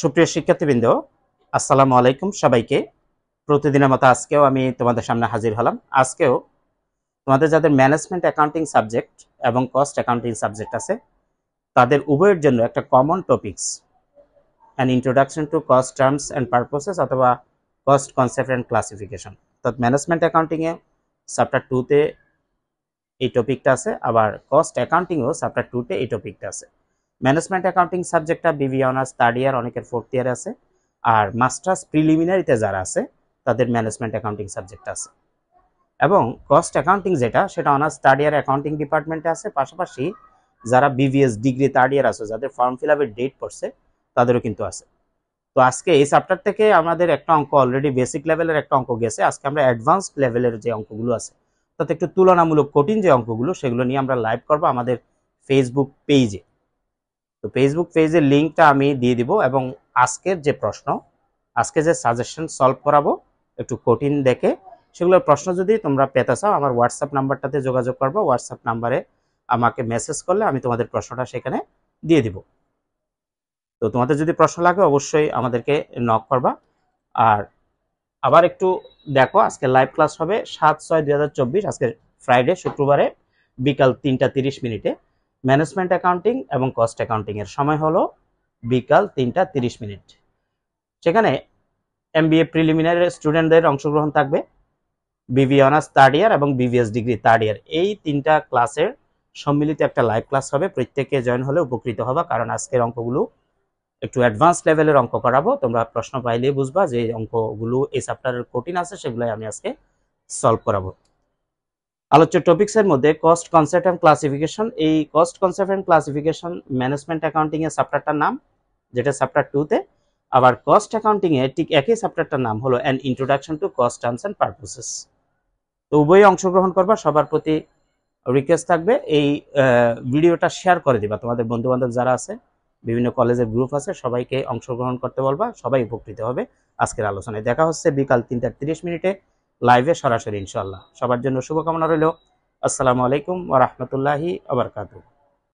সুপ্রিয় শিক্ষার্থীবৃন্দ আসসালামু আলাইকুম সবাইকে প্রতিদিনের মতো আজকেও আমি তোমাদের সামনে হাজির হলাম আজকেও তোমাদের যাদের ম্যানেজমেন্ট অ্যাকাউন্টিং সাবজেক্ট এবং কস্ট অ্যাকাউন্টিং সাবজেক্ট আছে তাদের উভয়ের জন্য একটা common topics an introduction to cost terms and purposes অথবা কস্ট কনসেপ্ট অ্যান্ড ক্লাসিফিকেশন অর্থাৎ ম্যানেজমেন্ট অ্যাকাউন্টিংয়ে চ্যাপ্টার টুতে এই টপিকটা আছে আবার কস্ট অ্যাকাউন্টিংয়েও চ্যাপ্টার টুতে এই টপিকটা আছে ম্যানেজমেন্ট অ্যাকাউন্টিং সাবজেক্টটা বিবি অনার্স থার্ড ইয়ার অনেকের ফোর্থ ইয়ারে আছে আর মাস্টার্স প্রিলিমিনারিতে যারা আছে তাদের ম্যানেজমেন্ট অ্যাকাউন্টিং সাবজেক্ট আছে এবং কস্ট অ্যাকাউন্টিং যেটা সেটা অনার্স থার্ড ইয়ার অ্যাকাউন্টিং ডিপার্টমেন্টে আছে পাশাপাশি যারা বিবিএস ডিগ্রি থার্ড ইয়ার আছে যাদের ফর্ম ফিল আপের ডেট পড়ছে তাদেরও কিন্তু আছে তো আজকে এই চ্যাপ্টার থেকে আমাদের একটা অঙ্ক অলরেডি বেসিক লেভেলের একটা অঙ্ক গেছে আজকে আমরা অ্যাডভান্স লেভেলের যে অঙ্কগুলো আছে তাতে একটু তুলনামূলক কঠিন যে অঙ্কগুলো সেগুলো নিয়ে আমরা লাইভ করবো আমাদের ফেসবুক পেজে তো ফেসবুক পেজের লিঙ্কটা আমি দিয়ে দিব এবং আজকের যে প্রশ্ন আজকে যে সাজেশন সলভ করাবো একটু কঠিন দেখে সেগুলোর প্রশ্ন যদি তোমরা পেতে চাও আমার হোয়াটসঅ্যাপ নাম্বারটাতে যোগাযোগ করবো হোয়াটসঅ্যাপ নাম্বারে আমাকে মেসেজ করলে আমি তোমাদের প্রশ্নটা সেখানে দিয়ে দিব তো তোমাদের যদি প্রশ্ন লাগে অবশ্যই আমাদেরকে নক করবা আর আবার একটু দেখো আজকে লাইভ ক্লাস হবে সাত ছয় দুই আজকে ফ্রাইডে শুক্রবারে বিকাল তিনটা তিরিশ মিনিটে ম্যানেজমেন্ট অ্যাকাউন্টিং এবং কস্ট অ্যাকাউন্টিং এর সময় হলো বিকাল তিনটা তিরিশ মিনিট সেখানে এমবিএ প্রিলিমিনারি স্টুডেন্টদের অংশগ্রহণ থাকবে বিবি অনার্স থার্ড ইয়ার এবং বিবিএস ডিগ্রি থার্ড ইয়ার এই তিনটা ক্লাসের সম্মিলিত একটা লাইভ ক্লাস হবে প্রত্যেকে জয়েন হলে উপকৃত হবা কারণ আজকের অঙ্কগুলো একটু অ্যাডভান্স লেভেলের অঙ্ক করাবো তোমরা প্রশ্ন পাইলেই বুঝবা যে অঙ্কগুলো এই চ্যাপ্টারের কঠিন আছে সেগুলাই আমি আজকে সলভ করাবো আলোচ্য টপিক্সের মধ্যে কস্ট কনসেপ্ট অ্যান্ড ক্লাসিফিকেশন এই cost concept and classification management accounting এর চ্যাপ্টারটার নাম যেটা চ্যাপ্টার টুতে আবার কস্ট অ্যাকাউন্টিং এর ঠিক একই চ্যাপ্টারটার নাম হলো an introduction to cost terms and purposes তো উভয়ই অংশগ্রহণ করবা সবার প্রতি রিকোয়েস্ট থাকবে এই ভিডিওটা শেয়ার করে দিবা তোমাদের বন্ধুবান্ধব যারা আছে বিভিন্ন কলেজের গ্রুপ আছে সবাইকে অংশগ্রহণ করতে বলবা সবাই উপকৃত হবে আজকের আলোচনায় দেখা হচ্ছে বিকাল তিনটা তিরিশ মিনিটে লাইভে সরাসরি ইনশাল্লাহ সবার জন্য শুভকামনা রইল আসসালামু আলাইকুম ওরহমতুল্লাহি আবরকাতু